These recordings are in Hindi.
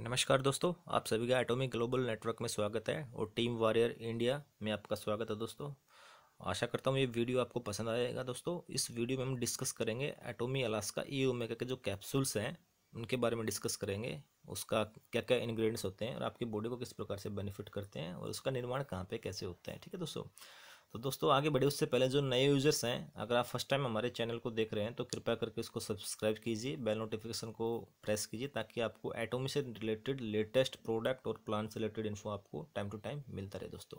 नमस्कार दोस्तों आप सभी का एटॉमिक ग्लोबल नेटवर्क में स्वागत है और टीम वॉरियर इंडिया में आपका स्वागत है दोस्तों आशा करता हूँ ये वीडियो आपको पसंद आएगा दोस्तों इस वीडियो में हम डिस्कस करेंगे एटोमी अलास्का ई ओमेगा के जो कैप्सूल्स हैं उनके बारे में डिस्कस करेंगे उसका क्या क्या इन्ग्रीडियंट्स होते हैं और आपकी बॉडी को किस प्रकार से बेनिफिट करते हैं और उसका निर्माण कहाँ पर कैसे होता है ठीक है दोस्तों तो दोस्तों आगे बढ़े उससे पहले जो नए यूजर्स हैं अगर आप फर्स्ट टाइम हमारे चैनल को देख रहे हैं तो कृपया करके इसको सब्सक्राइब कीजिए बेल नोटिफिकेशन को प्रेस कीजिए ताकि आपको एटोमी से रिलेटेड लेटेस्ट प्रोडक्ट और प्लान से रिलेटेड इन्फो आपको टाइम टू टाइम मिलता रहे दोस्तों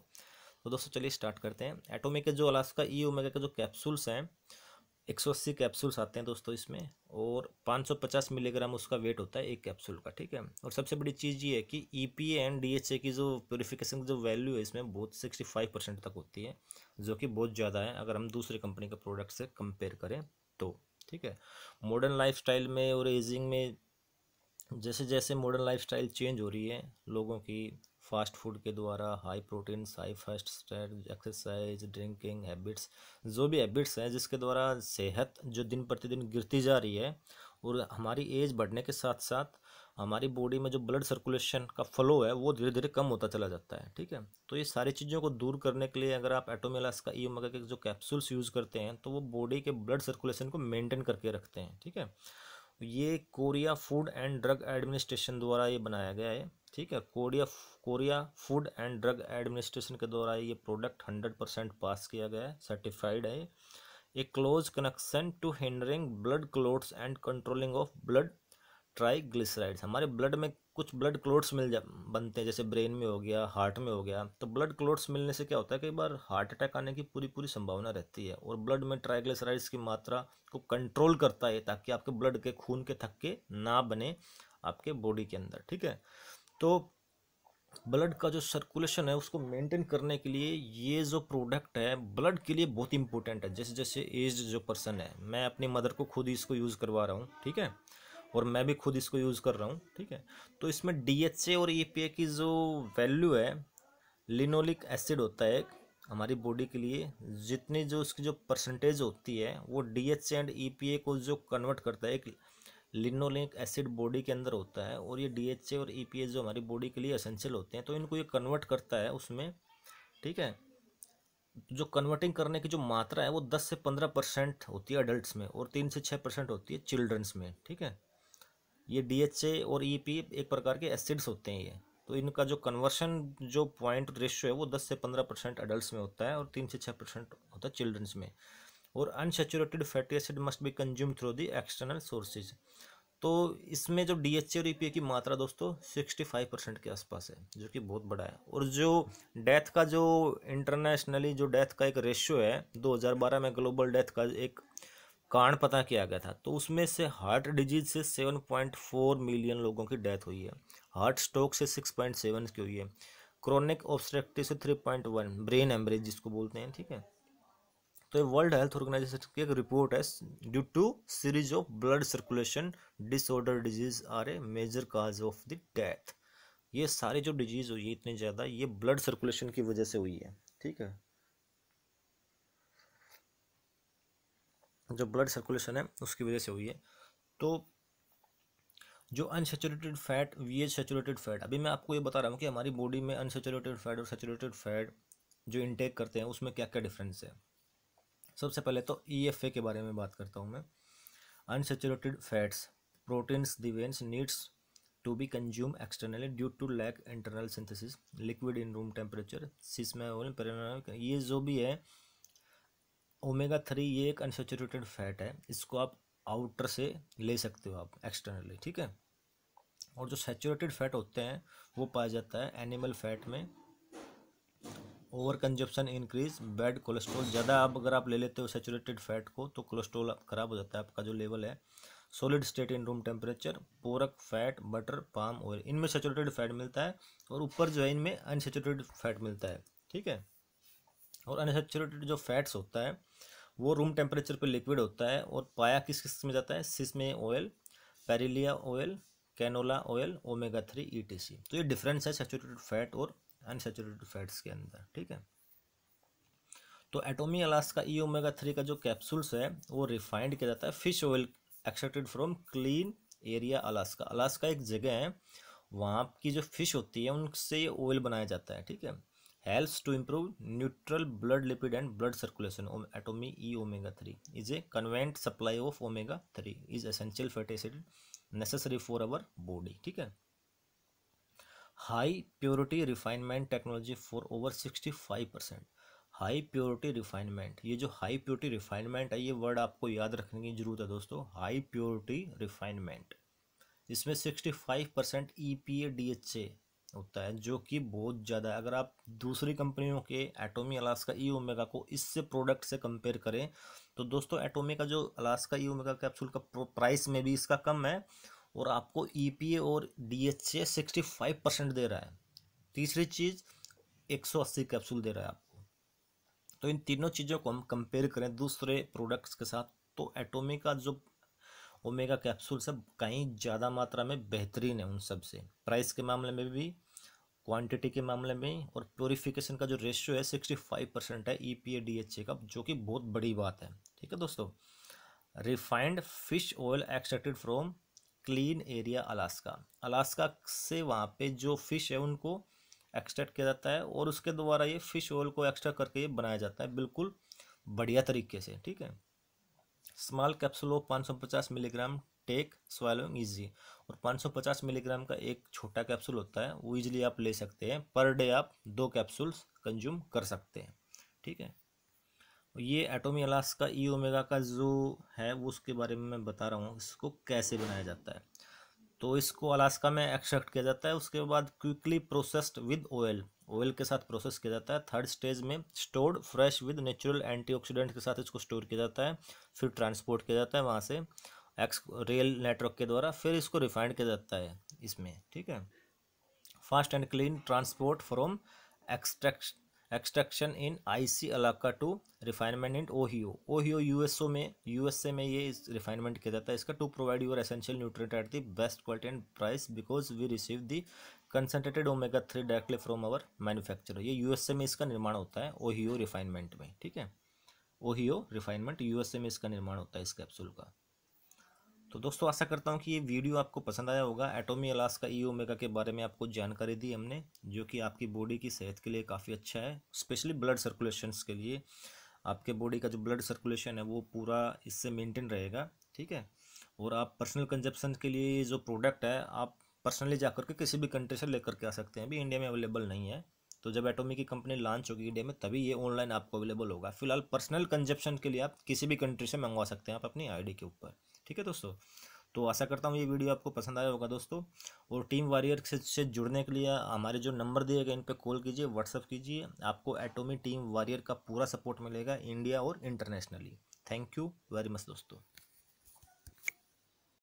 तो दोस्तों चलिए स्टार्ट करते हैं एटोमी के जो अलास्का ई ओमेगा के जो कैप्सूल्स हैं एक सौ अस्सी कैप्सूल्स आते हैं दोस्तों इसमें और 550 मिलीग्राम उसका वेट होता है एक कैप्सूल का ठीक है और सबसे बड़ी चीज़ ये है कि E P and D H A की जो प्योरीफिकेशन की जो वैल्यू है इसमें बहुत 65 परसेंट तक होती है जो कि बहुत ज़्यादा है अगर हम दूसरे कंपनी के प्रोडक्ट से कंपेयर करें तो ठीक है मॉडर्न स्टाइल में और एजिंग में जैसे जैसे मॉडर्न स्टाइल चेंज हो रही है लोगों की फास्ट फूड के द्वारा high protein high fast exercise drinking habits जो भी हैबिट्स हैं जिसके द्वारा सेहत जो दिन प्रतिदिन गिरती जा रही है और हमारी एज बढ़ने के साथ साथ हमारी बॉडी में जो ब्लड सर्कुलेशन का फ्लो है वो धीरे धीरे कम होता चला जाता है ठीक है तो ये सारी चीज़ों को दूर करने के लिए अगर आप एटोमेलास का ईम के जो कैप्सूल्स यूज़ करते हैं तो वो बॉडी के ब्लड सर्कुलेशन को मेंटेन करके रखते हैं ठीक है ये Korea food and drug administration द्वारा ये बनाया गया है ठीक है Korea Korea food and drug administration के द्वारा ये प्रोडक्ट हंड्रेड परसेंट पास किया गया है सर्टिफाइड है a close connection to hindering blood clots and controlling of blood triglycerides हमारे ब्लड में कुछ ब्लड क्लोट्स मिल जा बनते हैं जैसे ब्रेन में हो गया हार्ट में हो गया तो ब्लड क्लोट्स मिलने से क्या होता है कई बार हार्ट अटैक आने की पूरी पूरी संभावना रहती है और ब्लड में ट्राइग्लिसराइड्स की मात्रा को कंट्रोल करता है ताकि आपके ब्लड के खून के थक्के ना बने आपके बॉडी के अंदर ठीक है तो ब्लड का जो सर्कुलेशन है उसको मेंटेन करने के लिए ये जो प्रोडक्ट है ब्लड के लिए बहुत इंपॉर्टेंट है जैसे जैसे एज जो पर्सन है मैं अपनी मदर को खुद इसको यूज़ करवा रहा हूँ ठीक है और मैं भी खुद इसको यूज़ कर रहा हूँ ठीक है तो इसमें डी और ए की जो वैल्यू है लिनोलिक एसिड होता है एक हमारी बॉडी के लिए जितनी जो उसकी जो परसेंटेज होती है वो D H and E P A को जो कन्वर्ट करता है एक लिनोलिक एसिड बॉडी के अंदर होता है और ये डीएचए और ईपीएस e जो हमारी बॉडी के लिए असेंशियल होते हैं तो इनको ये कन्वर्ट करता है उसमें ठीक है जो कन्वर्टिंग करने की जो मात्रा है वो दस से पंद्रह परसेंट होती है अडल्ट में और तीन से छः परसेंट होती है चिल्ड्रंस में ठीक है ये डीएचए और ई e एक प्रकार के एसिड्स होते हैं ये तो इनका जो कन्वर्शन जो पॉइंट रेशियो है वो दस से पंद्रह परसेंट अडल्ट में होता है और तीन से छः परसेंट होता है चिल्ड्रंस में और unsaturated fatty acid must be consume through the external sources तो इसमें जो डी एच और ई e की मात्रा दोस्तों सिक्सटी फाइव परसेंट के आसपास है जो कि बहुत बड़ा है और जो डेथ का जो इंटरनेशनली जो डेथ का एक रेशियो है 2012 में ग्लोबल डेथ का एक कारण पता किया गया था तो उसमें से हार्ट डिजीज से 7.4 मिलियन लोगों की डेथ हुई है हार्ट स्ट्रोक से 6.7 की हुई है क्रोनिक ऑब्स्ट्रक्टिव से 3.1 ब्रेन एमरेज जिसको बोलते हैं ठीक है तो ये वर्ल्ड हेल्थ ऑर्गेनाइजेशन की एक रिपोर्ट है due to series of blood circulation disorder disease are a major cause of the death ये सारे जो डिजीज़ हुई है इतने ज़्यादा ये ब्लड सर्कुलेशन की वजह से हुई है ठीक है जो ब्लड सर्कुलेशन है उसकी वजह से हुई है तो जो अनसेचुरेटेड फैट वी एच सेचुरेटेड फैट अभी मैं आपको ये बता रहा हूँ कि हमारी बॉडी में अनसेचुरेटेड फैट और सेचुरेटेड फैट जो इनटेक करते हैं उसमें क्या क्या डिफरेंस है सबसे पहले तो ई एफ ए के बारे में बात करता हूँ मैं अनसेचुरेटेड फैट्स प्रोटीन्स दिवेंस needs to be consume externally due to lack internal synthesis liquid in room temperature sesame oil ये जो भी है ओमेगा थ्री ये एक अनसेचुरेटेड फैट है इसको आप आउटर से ले सकते हो आप एक्सटर्नली ठीक है और जो सेचुरेटेड फैट होते हैं वो पाया जाता है एनिमल फैट में over consumption increase bad cholesterol ज़्यादा आप अगर आप ले लेते हो सेचुरेटेड फैट को तो कोलेस्ट्रोल खराब हो जाता है आपका जो लेवल है solid state in room temperature pork fat butter palm oil इनमें सेचुरेटेड फैट मिलता है और ऊपर जो है इनमें अनसेचुरेटेड फैट मिलता है ठीक है और अनसेचुरेटेड जो फैट्स होता है वो रूम टेम्परेचर पर लिक्विड होता है और पाया किस किस में जाता है sesame oil perilla oil canola oil omega three ई तो ये डिफरेंस है सेचुरेटेड फैट और अनसेचुरेटेड फैट्स के अंदर ठीक है तो एटोमी अलास्का का ई ओमेगा थ्री का जो कैप्सूल्स है वो रिफाइंड किया जाता है fish oil extracted from clean area Alaska Alaska एक जगह है वहाँ की जो फिश होती है उनसे ये ऑयल बनाया जाता है ठीक है helps to improve neutral blood lipid and blood circulation Atomy E omega three is a convenient supply of omega three is essential fatty acid necessary for our body ठीक है high purity refinement technology for over sixty five percent high purity refinement ये जो हाई प्योरिटी रिफाइनमेंट है ये वर्ड आपको याद रखने की ज़रूरत है दोस्तों हाई प्योरिटी रिफाइनमेंट इसमें sixty five percent E P A D H A होता है जो कि बहुत ज़्यादा है अगर आप दूसरी कंपनियों के एटोमी अलास्का ई ओमेगा को इससे प्रोडक्ट से कंपेयर करें तो दोस्तों एटोमी का जो अलास्का ई ओमेगा कैप्सूल का प्राइस में भी इसका कम है और आपको ई e और D H A sixty five percent दे रहा है तीसरी चीज़ एक सौ अस्सी कैप्सूल दे रहा है आपको तो इन तीनों चीज़ों को हम कंपेयर करें दूसरे प्रोडक्ट्स के साथ तो एटोमी का जो ओमेगा कैप्सूल सब कहीं ज़्यादा मात्रा में बेहतरीन है उन सब से प्राइस के मामले में भी क्वांटिटी के मामले में और प्योरीफिकेशन का जो रेशियो है सिक्सटी फाइव परसेंट है E P A D H A का जो कि बहुत बड़ी बात है ठीक है दोस्तों refined fish oil extracted from clean area Alaska Alaska से वहाँ पे जो फ़िश है उनको एक्सट्रैक्ट किया जाता है और उसके द्वारा ये फ़िश ऑयल को एक्स्ट्रा करके ये बनाया जाता है बिल्कुल बढ़िया तरीके से ठीक है स्मॉल कैप्सूल ऑफ पाँच मिलीग्राम टेक स्वेलोइंग ईजी और 550 मिलीग्राम का एक छोटा कैप्सूल होता है वो ईजिली आप ले सकते हैं पर डे आप दो कैप्सूल्स कंज्यूम कर सकते हैं ठीक है ये एटोमी अलास्का ई ओमेगा का जो है वो उसके बारे में मैं बता रहा हूँ इसको कैसे बनाया जाता है तो इसको अलास्का में एक्सट्रैक्ट किया जाता है उसके बाद quickly processed with oil oil के साथ प्रोसेस किया जाता है थर्ड स्टेज में stored fresh with natural antioxidant के साथ इसको स्टोर किया जाता है फिर ट्रांसपोर्ट किया जाता है वहाँ से एक्स रेल नेटवर्क के द्वारा फिर इसको रिफाइंड किया जाता है इसमें ठीक है fast and clean transport from extract extraction in icy Alaska to refinement in Ohio Ohio USA में यूएसए में ये इस रिफाइनमेंट किया जाता है इसका to provide your essential nutrient at the best quality and price because we receive the concentrated omega three directly from our manufacturer ये यूएसए में इसका निर्माण होता है ओहियो रिफाइनमेंट में ठीक है ओहियो रिफाइनमेंट यूएसए में इसका निर्माण होता है इस कैप्सूल का तो दोस्तों आशा करता हूँ कि ये वीडियो आपको पसंद आया होगा एटोमी अलास्का ई ओमेगा के बारे में आपको जानकारी दी हमने जो कि आपकी बॉडी की सेहत के लिए काफ़ी अच्छा है स्पेशली ब्लड सर्कुलेशंस के लिए आपके बॉडी का जो ब्लड सर्कुलेशन है वो पूरा इससे मेंटेन रहेगा ठीक है और आप पर्सनल कंजप्शन के लिए जो प्रोडक्ट है आप पर्सनली जा के किसी भी कंट्री से लेकर के आ सकते हैं अभी इंडिया में अवेलेबल नहीं है तो जब एटोमी की कंपनी लॉन्च होगी इंडिया में तभी ये ऑनलाइन आपको अवेलेबल होगा फिलहाल पर्सनल कंजप्शन के लिए आप किसी भी कंट्री से मंगवा सकते हैं आप अपनी आईडी के ऊपर ठीक है दोस्तों तो आशा करता हूँ ये वीडियो आपको पसंद आया होगा दोस्तों और टीम वारियर से, से जुड़ने के लिए हमारे जो नंबर दिए गए इन पर कॉल कीजिए व्हाट्सअप कीजिए आपको एटोमी टीम वारियर का पूरा सपोर्ट मिलेगा इंडिया और internationally thank you very much दोस्तों